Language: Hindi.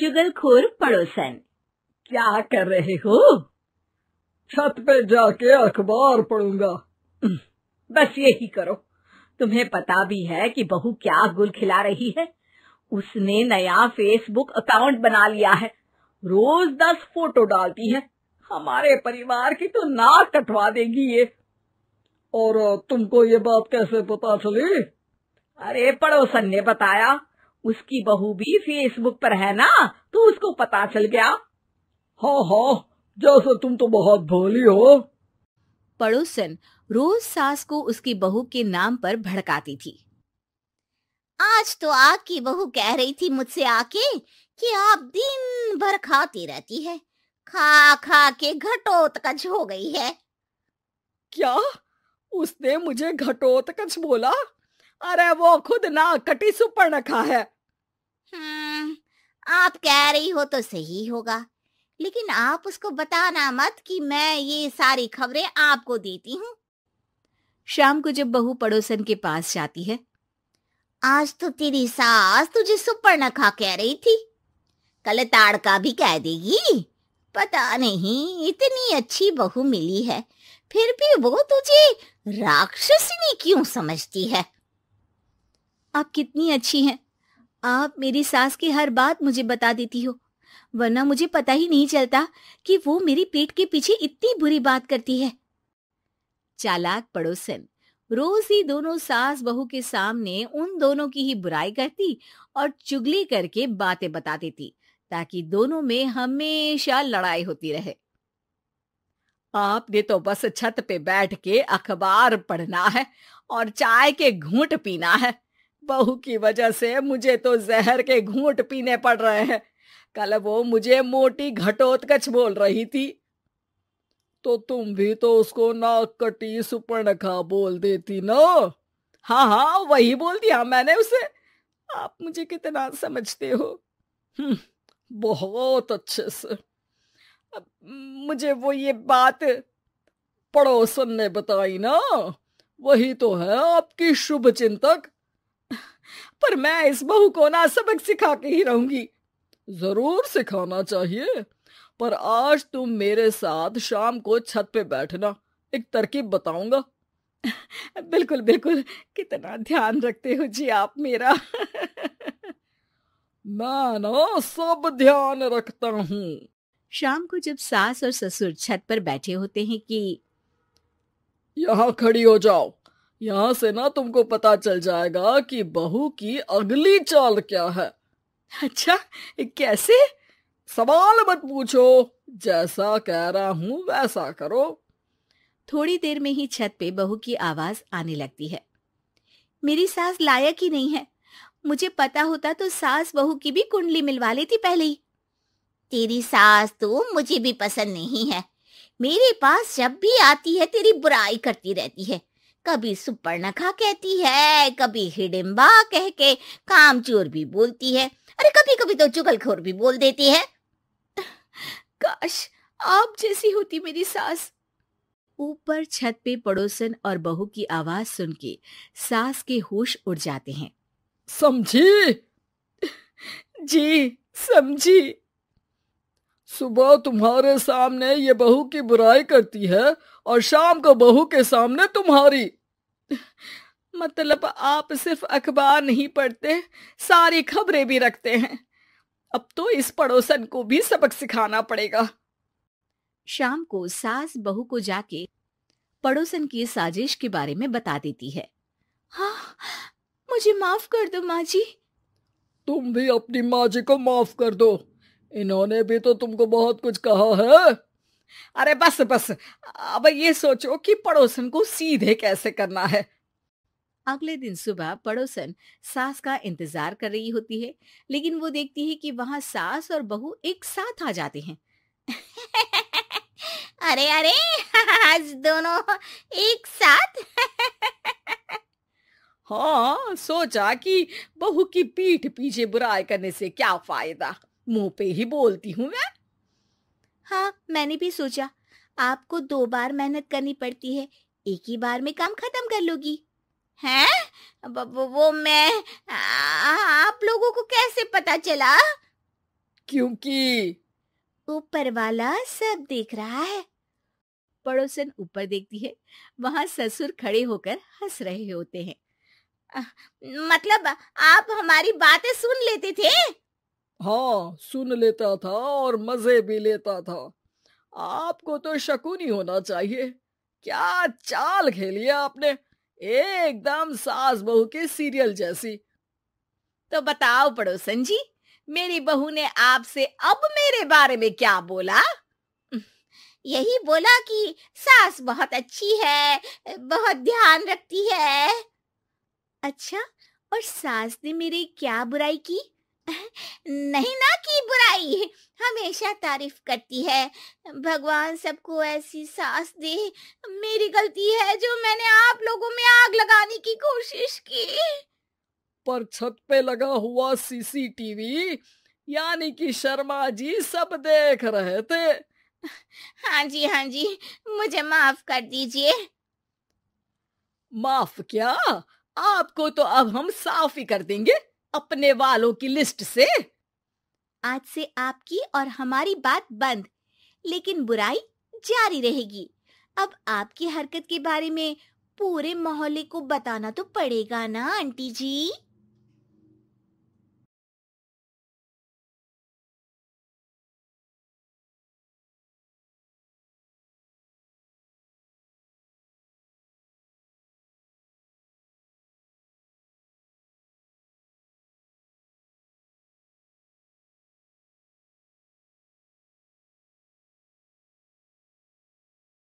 चुगलखोर पड़ोसन क्या कर रहे हो छत पे जाके अखबार पढ़ूंगा बस यही करो तुम्हें पता भी है कि बहू क्या गुल खिला रही है उसने नया फेसबुक अकाउंट बना लिया है रोज दस फोटो डालती है हमारे परिवार की तो नाक कटवा देगी ये और तुमको ये बात कैसे पता चली अरे पड़ोसन ने बताया उसकी बहू भी फेसबुक पर है ना तो उसको पता चल गया हो हो जैसे तुम तो बहुत भोली हो पड़ोसन रोज सास को उसकी बहू के नाम पर भड़काती थी आज तो आपकी बहू कह रही थी मुझसे आके कि आप दिन भर खाती रहती है खा खा के घटोत्कच हो गई है क्या उसने मुझे घटोत्कच बोला अरे वो खुद ना कटी सुपर्णखा है हम्म, आप कह रही हो तो सही होगा लेकिन आप उसको बताना मत कि मैं ये सारी खबरें आपको देती हूँ शाम को जब बहू पड़ोसन के पास जाती है आज तो तेरी सास तुझे नखा कह रही थी कल ताड़का भी कह देगी पता नहीं इतनी अच्छी बहू मिली है फिर भी वो तुझे राक्षसिनी क्यों समझती है आप कितनी अच्छी हैं आप मेरी सास की हर बात मुझे बता देती हो वरना मुझे पता ही नहीं चलता कि वो मेरी पेट के पीछे इतनी बुरी बात करती है चालाक पड़ोसन रोज ही दोनों सास बहू के सामने उन दोनों की ही बुराई करती और चुगली करके बातें बता देती ताकि दोनों में हमेशा लड़ाई होती रहे आपने तो बस छत पे बैठ के अखबार पढ़ना है और चाय के घूंट पीना है बहू की वजह से मुझे तो जहर के घूंट पीने पड़ रहे हैं कल वो मुझे मोटी घटोत्कच बोल रही थी तो तुम भी तो उसको नाक कटी सुपर्णखा बोल देती ना हाँ हाँ वही बोल दिया मैंने उसे आप मुझे कितना समझते हो हम्म, बहुत अच्छे से अब मुझे वो ये बात पड़ोसन ने बताई ना वही तो है आपकी शुभ चिंतक पर मैं इस बहू को ना सबक सिखा के ही रहूंगी जरूर सिखाना चाहिए पर आज तुम मेरे साथ शाम को छत पे बैठना एक तरकीब बताऊंगा बिल्कुल बिल्कुल कितना ध्यान रखते हो जी आप मेरा मैं ना सब ध्यान रखता हूँ शाम को जब सास और ससुर छत पर बैठे होते हैं कि यहाँ खड़ी हो जाओ यहाँ से ना तुमको पता चल जाएगा कि बहू की अगली चाल क्या है अच्छा कैसे सवाल मत पूछो जैसा कह रहा हूँ वैसा करो थोड़ी देर में ही छत पे बहू की आवाज आने लगती है मेरी सास लायक ही नहीं है मुझे पता होता तो सास बहू की भी कुंडली मिलवा लेती पहले ही तेरी सास तो मुझे भी पसंद नहीं है मेरे पास जब भी आती है तेरी बुराई करती रहती है कभी सुपर्णखा कहती है कभी हिडिम्बा कह के कामचोर भी बोलती है अरे कभी कभी तो चुगलखोर भी बोल देती है काश आप जैसी होती मेरी सास ऊपर छत पे पड़ोसन और बहू की आवाज सुन के सास के होश उड़ जाते हैं समझी जी समझी सुबह तुम्हारे सामने ये बहू की बुराई करती है और शाम को बहू के सामने तुम्हारी मतलब आप सिर्फ अखबार नहीं पढ़ते सारी खबरें भी रखते हैं अब तो इस पड़ोसन को भी सबक सिखाना पड़ेगा शाम को सास बहू को जाके पड़ोसन की साजिश के बारे में बता देती है हाँ मुझे माफ कर दो माँ जी तुम भी अपनी माँ जी को माफ कर दो इन्होंने भी तो तुमको बहुत कुछ कहा है अरे बस बस अब ये सोचो कि पड़ोसन को सीधे कैसे करना है अगले दिन सुबह पड़ोसन सास का इंतजार कर रही होती है लेकिन वो देखती है कि वहाँ सास और बहू एक साथ आ जाते हैं अरे अरे आज दोनों एक साथ हाँ सोचा कि बहू की पीठ पीछे बुराई करने से क्या फायदा मुंह पे ही बोलती हूँ मैं हाँ मैंने भी सोचा आपको दो बार मेहनत करनी पड़ती है एक ही बार में काम खत्म कर लोगी हैं वो, मैं आ, आप लोगों को कैसे पता चला क्योंकि ऊपर वाला सब देख रहा है पड़ोसन ऊपर देखती है वहां ससुर खड़े होकर हंस रहे होते हैं मतलब आप हमारी बातें सुन लेते थे हाँ सुन लेता था और मजे भी लेता था आपको तो शकुनी होना चाहिए क्या चाल खेली आपने एकदम सास बहू के सीरियल जैसी तो बताओ पड़ोसन जी मेरी बहू ने आपसे अब मेरे बारे में क्या बोला यही बोला कि सास बहुत अच्छी है बहुत ध्यान रखती है अच्छा और सास ने मेरी क्या बुराई की नहीं ना की बुराई हमेशा तारीफ करती है भगवान सबको ऐसी सास दे मेरी गलती है जो मैंने आप लोगों में आग लगाने की कोशिश की पर छत पे लगा हुआ सीसीटीवी यानी कि शर्मा जी सब देख रहे थे हाँ जी हाँ जी मुझे माफ कर दीजिए माफ क्या आपको तो अब हम साफ ही कर देंगे अपने वालों की लिस्ट से आज से आपकी और हमारी बात बंद लेकिन बुराई जारी रहेगी अब आपकी हरकत के बारे में पूरे मोहल्ले को बताना तो पड़ेगा ना आंटी जी